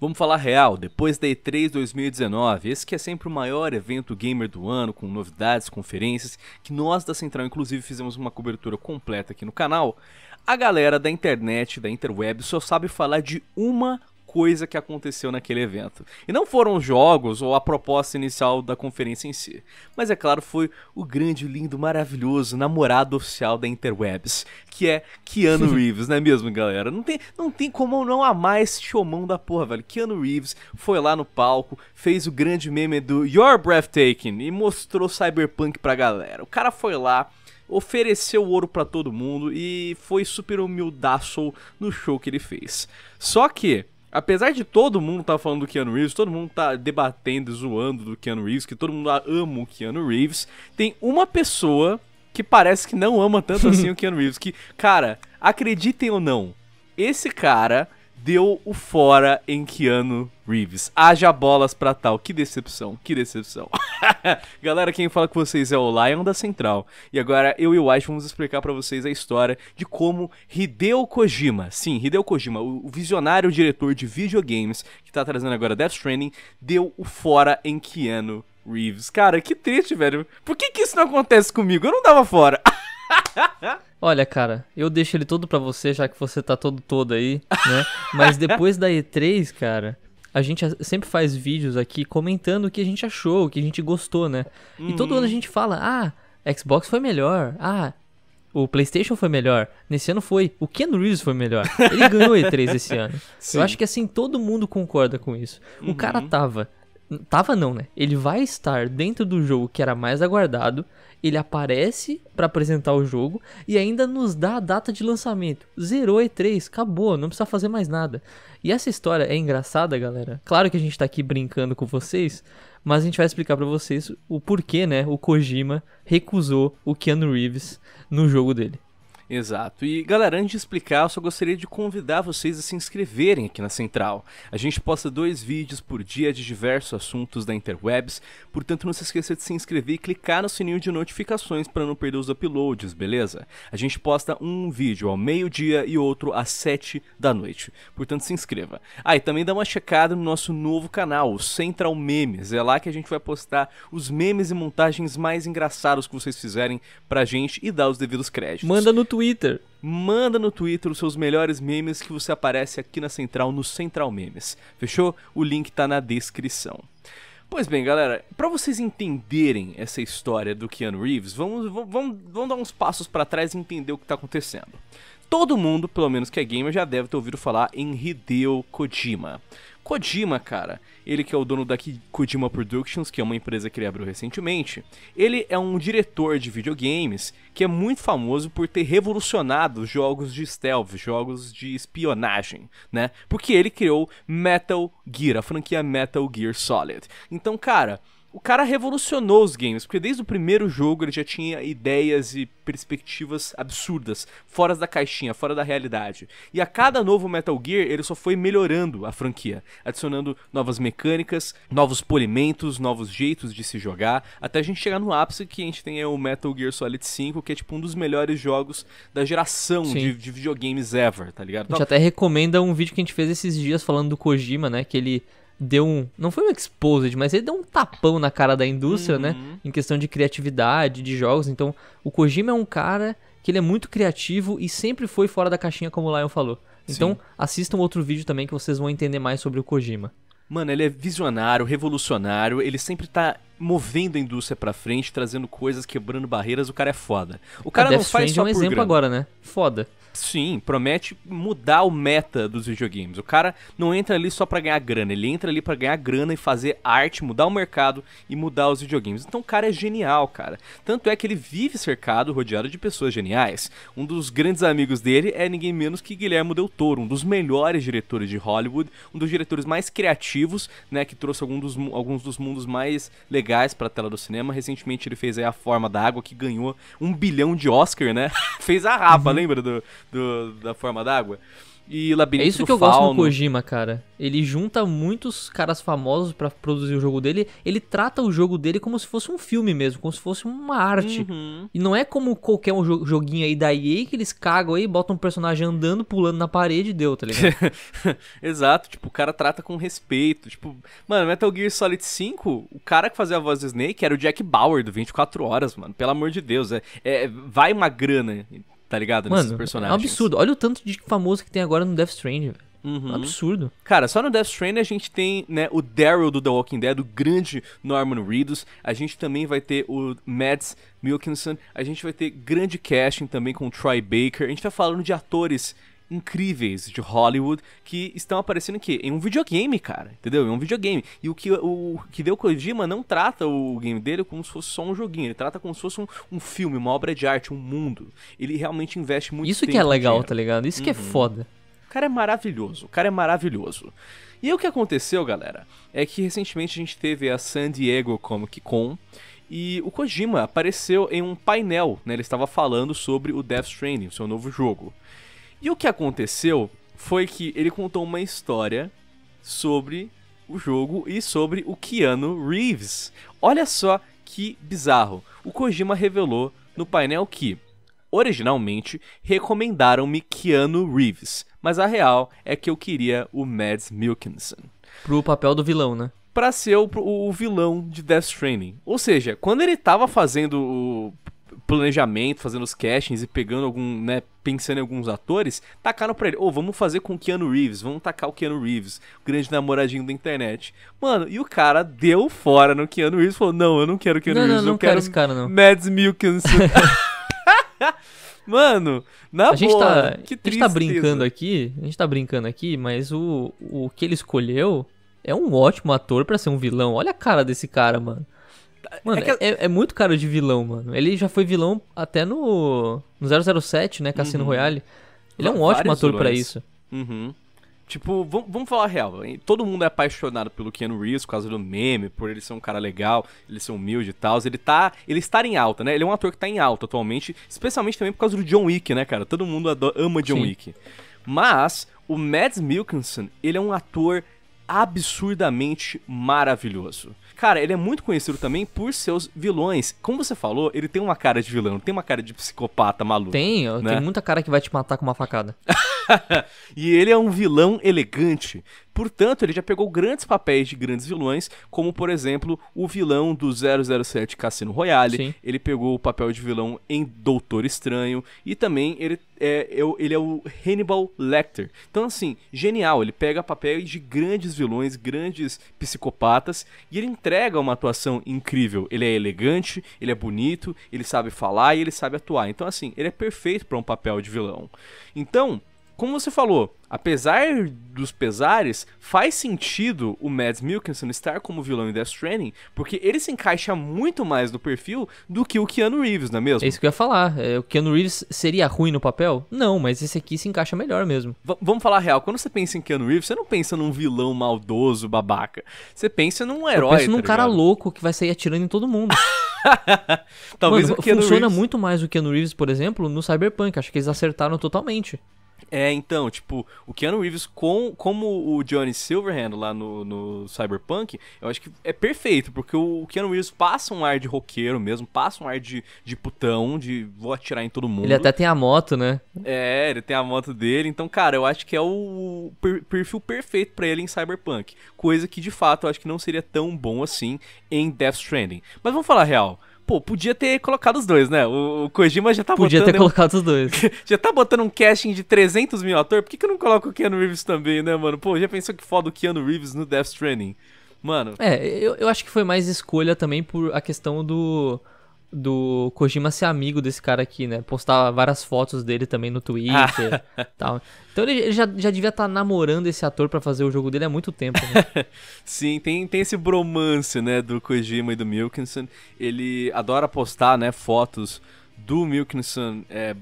Vamos falar real, depois da E3 2019, esse que é sempre o maior evento gamer do ano, com novidades, conferências, que nós da Central inclusive fizemos uma cobertura completa aqui no canal, a galera da internet, da interweb, só sabe falar de uma coisa que aconteceu naquele evento. E não foram os jogos ou a proposta inicial da conferência em si, mas é claro, foi o grande, lindo, maravilhoso namorado oficial da Interwebs, que é Keanu Reeves, não é mesmo, galera? Não tem, não tem como não amar esse showmão da porra, velho. Keanu Reeves foi lá no palco, fez o grande meme do Your Breathtaking e mostrou Cyberpunk pra galera. O cara foi lá, ofereceu ouro para todo mundo e foi super humildaço no show que ele fez. Só que Apesar de todo mundo tá falando do Keanu Reeves, todo mundo tá debatendo, zoando do Keanu Reeves, que todo mundo ama o Keanu Reeves, tem uma pessoa que parece que não ama tanto assim o Keanu Reeves, que, cara, acreditem ou não, esse cara deu o fora em Keanu Reeves. Haja bolas pra tal. Que decepção, que decepção. Galera, quem fala com vocês é o Lion da Central. E agora eu e o Ash vamos explicar para vocês a história de como Hideo Kojima, sim, Hideo Kojima, o visionário diretor de videogames que tá trazendo agora Death Stranding, deu o fora em Keanu Reeves. Cara, que triste, velho. Por que que isso não acontece comigo? Eu não dava fora. Olha, cara, eu deixo ele todo para você, já que você tá todo todo aí, né? Mas depois da E3, cara, a gente sempre faz vídeos aqui comentando o que a gente achou, o que a gente gostou, né? Uhum. E todo ano a uhum. gente fala: "Ah, Xbox foi melhor. Ah, o PlayStation foi melhor. Nesse ano foi. O Ken Reeves foi melhor. Ele ganhou E3 esse ano. Sim. Eu acho que assim todo mundo concorda com isso. O cara uhum. tava Tava não, né? Ele vai estar dentro do jogo que era mais aguardado. Ele aparece para apresentar o jogo e ainda nos dá a data de lançamento. Zerou E3, acabou, não precisa fazer mais nada. E essa história é engraçada, galera. Claro que a gente tá aqui brincando com vocês, mas a gente vai explicar para vocês o porquê, né? O Kojima recusou o Keanu Reeves no jogo dele. Exato. E galera, antes de explicar, eu só gostaria de convidar vocês a se inscreverem aqui na Central. A gente posta dois vídeos por dia de diversos assuntos da interwebs, portanto não se esqueça de se inscrever e clicar no sininho de notificações para não perder os uploads, beleza? A gente posta um vídeo ao meio-dia e outro às 7 da noite, portanto se inscreva. Ah, e também dá uma checada no nosso novo canal, o Central Memes. É lá que a gente vai postar os memes e montagens mais engraçados que vocês fizerem pra gente e dar os devidos créditos. Manda no Twitter Twitter. Manda no Twitter os seus melhores memes que você aparece aqui na Central, no Central Memes. Fechou? O link tá na descrição. Pois bem, galera, para vocês entenderem essa história do Keanu Reeves, vamos, vamos, vamos dar uns passos para trás e entender o que está acontecendo. Todo mundo, pelo menos que é gamer, já deve ter ouvido falar em Hideo Kojima. Kojima, cara, ele que é o dono da Kojima Productions, que é uma empresa que ele abriu recentemente, ele é um diretor de videogames que é muito famoso por ter revolucionado jogos de stealth, jogos de espionagem, né? Porque ele criou Metal Gear, a franquia Metal Gear Solid. Então, cara, o cara revolucionou os games, porque desde o primeiro jogo ele já tinha ideias e perspectivas absurdas, fora da caixinha, fora da realidade. E a cada novo Metal Gear ele só foi melhorando a franquia, adicionando novas mecânicas, novos polimentos, novos jeitos de se jogar, até a gente chegar no ápice que a gente tem o Metal Gear Solid 5, que é tipo um dos melhores jogos da geração de, de, videogames ever, tá ligado? a gente então, até recomenda um vídeo que a gente fez esses dias falando do Kojima, né, que ele deu um. Não foi um exposed, mas ele deu um tapão na cara da indústria, né? uhum. né? Em questão de criatividade, de jogos. Então, o Kojima é um cara que ele é muito criativo e sempre foi fora da caixinha, como o Lion falou. Então, Sim. assistam outro vídeo também que vocês vão entender mais sobre o Kojima. Mano, ele é visionário, revolucionário, ele sempre tá movendo a indústria pra frente, trazendo coisas, quebrando barreiras, o cara é foda. O cara a não Death faz Strange é só é um exemplo grana. agora, né? Foda. Sim, promete mudar o meta dos videogames. O cara não entra ali só para ganhar grana, ele entra ali para ganhar grana e fazer arte, mudar o mercado e mudar os videogames. Então o cara é genial, cara. Tanto é que ele vive cercado, rodeado de pessoas geniais. Um dos grandes amigos dele é ninguém menos que Guilherme Del Toro, um dos melhores diretores de Hollywood, um dos diretores mais criativos, né, que trouxe algum dos, alguns dos mundos mais legais para a tela do cinema. Recentemente ele fez aí A Forma da Água que ganhou um bilhão de Oscar, né? fez a rapa uhum. lembra do do, da forma d'água. E Labirinto É isso que eu fauno. gosto no Kojima, cara. Ele junta muitos caras famosos para produzir o jogo dele. Ele trata o jogo dele como se fosse um filme mesmo, como se fosse uma arte. Uhum. E não é como qualquer um joguinho aí da EA que eles cagam aí, botam um personagem andando, pulando na parede e deu, tá ligado? Exato, tipo, o cara trata com respeito. Tipo, mano, Metal Gear Solid 5, o cara que fazia a voz do Snake era o Jack Bauer do 24 Horas, mano. Pelo amor de Deus, é, é vai uma grana tá ligado? Mano, nesses personagens. É um absurdo. Olha o tanto de famoso que tem agora no Death Stranding. Uhum. Absurdo. Cara, só no Death Stranding a gente tem né, o Daryl do The Walking Dead, o grande Norman Reedus. A gente também vai ter o Mads Milkinson. A gente vai ter grande casting também com o Troy Baker. A gente tá falando de atores incríveis de Hollywood que estão aparecendo aqui em um videogame, cara, entendeu? Em um videogame. E o que o que deu Kojima não trata o game dele como se fosse só um joguinho, ele trata como se fosse um, um filme, uma obra de arte, um mundo. Ele realmente investe muito Isso que é legal, tá ligado? Isso uhum. que é uhum. foda. O cara é maravilhoso, o cara é maravilhoso. E aí, o que aconteceu, galera, é que recentemente a gente teve a San Diego Comic Con e o Kojima apareceu em um painel, né? Ele estava falando sobre o Death Stranding, seu novo jogo. E o que aconteceu foi que ele contou uma história sobre o jogo e sobre o Keanu Reeves. Olha só que bizarro. O Kojima revelou no painel que, originalmente, recomendaram-me Keanu Reeves, mas a real é que eu queria o Mads Mikkelsen. Pro papel do vilão, né? Pra ser o, o vilão de Death Stranding. Ou seja, quando ele tava fazendo o planejamento, fazendo os castings e pegando algum, né, pensando em alguns atores, tacaram pra ele, ô, oh, vamos fazer com o Keanu Reeves, vamos tacar o Keanu Reeves, o grande namoradinho da internet. Mano, e o cara deu fora no Keanu Reeves, falou, não, eu não quero Keanu não, Reeves, não, eu não quero, quero esse cara, não. Mads Mikkelsen. Mano, na a gente tá, que tristeza. A gente tá brincando aqui, a gente tá brincando aqui, mas o, o que ele escolheu é um ótimo ator para ser um vilão. Olha a cara desse cara, mano. Mano, é, que... é, é, muito caro de vilão, mano. Ele já foi vilão até no, no 007, né? Cassino uhum. Royale. Ele é um ótimo ator para isso. Uhum. Tipo, vamos falar a real. Todo mundo é apaixonado pelo Keanu Reeves por causa do meme, por ele ser um cara legal, ele ser humilde e tal. Ele tá. Ele está em alta, né? Ele é um ator que tá em alta atualmente, especialmente também por causa do John Wick, né, cara? Todo mundo adora, ama John Sim. Wick. Mas o Mads Mikkelsen, ele é um ator absurdamente maravilhoso. Cara, ele é muito conhecido também por seus vilões. Como você falou, ele tem uma cara de vilão, tem uma cara de psicopata maluco. Tem, né? tem muita cara que vai te matar com uma facada. e ele é um vilão elegante. Portanto, ele já pegou grandes papéis de grandes vilões, como por exemplo o vilão do 007 Cassino Royale. Sim. Ele pegou o papel de vilão em Doutor Estranho e também ele é, é ele é o Hannibal Lecter. Então, assim, genial. Ele pega papéis de grandes vilões, grandes psicopatas e ele entrega uma atuação incrível. Ele é elegante, ele é bonito, ele sabe falar e ele sabe atuar. Então, assim, ele é perfeito para um papel de vilão. Então, como você falou, apesar dos pesares, faz sentido o Mads Mikkelsen estar como vilão em Death Stranding, porque ele se encaixa muito mais no perfil do que o Keanu Reeves, não é mesmo? É isso que eu ia falar. É, o Keanu Reeves seria ruim no papel? Não, mas esse aqui se encaixa melhor mesmo. V vamos falar real, quando você pensa em Keanu Reeves, você não pensa num vilão maldoso, babaca. Você pensa num herói, Eu penso num tá cara louco que vai sair atirando em todo mundo. Talvez Mano, o Keanu funciona Reeves... muito mais o Keanu Reeves, por exemplo, no Cyberpunk. Acho que eles acertaram totalmente. É, então, tipo, o Keanu Reeves com, como o Johnny Silverhand lá no, no Cyberpunk, eu acho que é perfeito, porque o Keanu Reeves passa um ar de roqueiro mesmo, passa um ar de, de putão, de vou atirar em todo mundo. Ele até tem a moto, né? É, ele tem a moto dele, então, cara, eu acho que é o perfil perfeito para ele em Cyberpunk, coisa que de fato eu acho que não seria tão bom assim em Death Stranding. Mas vamos falar real, pô, podia ter colocado os dois, né? O, o Kojima já tá podia botando... Podia ter colocado os dois. já tá botando um casting de 300 mil atores, por que que eu não coloco o Keanu Reeves também, né, mano? Pô, já pensou que foda o Keanu Reeves no Death Stranding? Mano... É, eu, eu acho que foi mais escolha também por a questão do do Kojima ser amigo desse cara aqui, né? Postar várias fotos dele também no Twitter tal. Então ele, ele, já, já devia estar tá namorando esse ator para fazer o jogo dele há muito tempo, né? Sim, tem, tem esse bromance, né, do Kojima e do Milkinson. Ele adora postar, né, fotos do Milkinson é,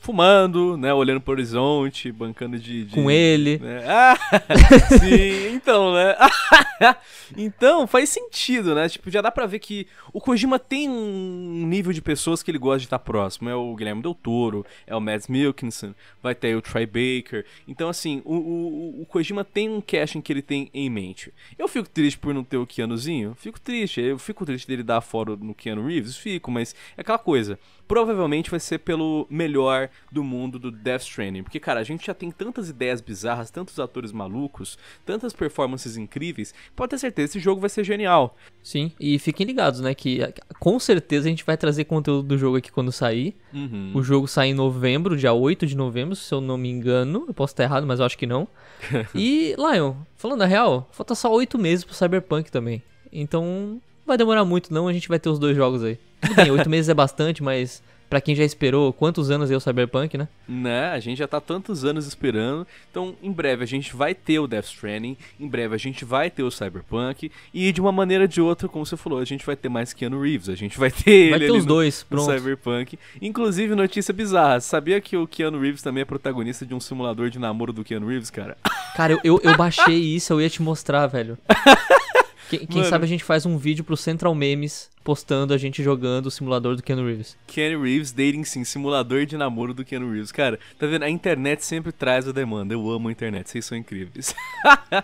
fumando, né? Olhando pro horizonte, bancando de. de Com ele. Né? Ah, sim, então, né? então, faz sentido, né? Tipo, já dá pra ver que o Kojima tem um nível de pessoas que ele gosta de estar próximo. É o Guilherme Del Toro, é o Mads Milkinson, vai ter o Troy Baker. Então, assim, o, o, o Kojima tem um casting que ele tem em mente. Eu fico triste por não ter o Keanuzinho? Fico triste. Eu fico triste dele dar fora no Keanu Reeves? Fico, mas é aquela coisa provavelmente vai ser pelo melhor do mundo do Death Stranding. Porque, cara, a gente já tem tantas ideias bizarras, tantos atores malucos, tantas performances incríveis, pode ter certeza que esse jogo vai ser genial. Sim, e fiquem ligados, né, que com certeza a gente vai trazer conteúdo do jogo aqui quando sair. Uhum. O jogo sai em novembro, dia 8 de novembro, se eu não me engano. Eu posso estar errado, mas eu acho que não. e, Lion, falando a real, falta só 8 meses pro Cyberpunk também. Então, vai demorar muito não, a gente vai ter os dois jogos aí. Tudo bem, oito meses é bastante, mas para quem já esperou quantos anos é o Cyberpunk, né? Né, a gente já tá tantos anos esperando. Então, em breve a gente vai ter o Death Stranding, em breve a gente vai ter o Cyberpunk e de uma maneira ou de outra, como você falou, a gente vai ter mais Keanu Reeves, a gente vai ter vai ele ter os no, dois, pronto. No Cyberpunk. Inclusive, notícia bizarra, sabia que o Keanu Reeves também é protagonista de um simulador de namoro do Keanu Reeves, cara? Cara, eu, eu, eu baixei isso, eu ia te mostrar, velho. Quem, quem sabe a gente faz um vídeo pro Central Memes postando a gente jogando o simulador do Ken Reeves. Ken Reeves Dating Sim, simulador de namoro do Ken Reeves. Cara, tá vendo? A internet sempre traz a demanda. Eu amo a internet, vocês são incríveis.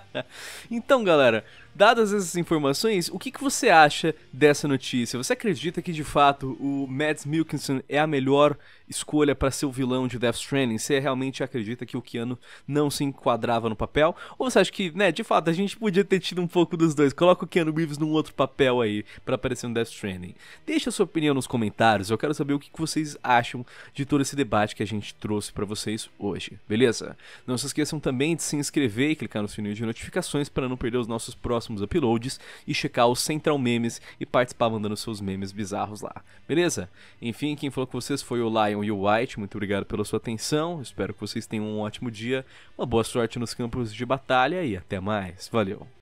então, galera, Dadas essas informações, o que, que você acha dessa notícia? Você acredita que de fato o Mads Mikkelsen é a melhor escolha para ser o vilão de Death Stranding? Você realmente acredita que o Keanu não se enquadrava no papel? Ou você acha que, né, de fato a gente podia ter tido um pouco dos dois? Coloca o Keanu Reeves num outro papel aí para aparecer no Death Stranding. Deixa a sua opinião nos comentários, eu quero saber o que, que vocês acham de todo esse debate que a gente trouxe para vocês hoje, beleza? Não se esqueçam também de se inscrever e clicar no sininho de notificações para não perder os nossos próximos próximos uploads e checar o Central Memes e participar mandando seus memes bizarros lá. Beleza? Enfim, quem falou com vocês foi o Lion e o White. Muito obrigado pela sua atenção. Espero que vocês tenham um ótimo dia, uma boa sorte nos campos de batalha e até mais. Valeu!